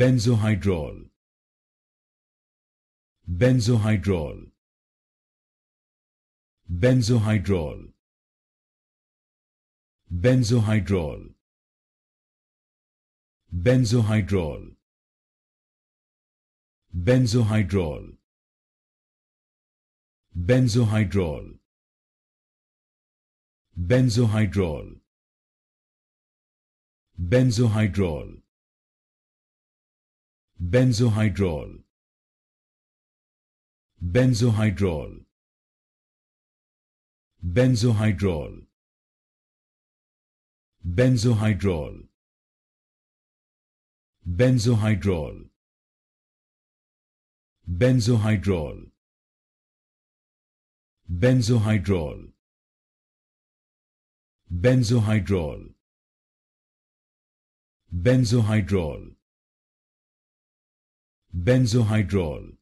benzohydrol benzohydrol benzohydrol benzohydrol benzohydrol benzohydrol benzohydrol benzohydrol benzohydrol benzohydrol benzohydrol benzohydrol benzohydrol benzohydrol benzohydrol benzohydrol benzohydrol benzohydrol benzohydrol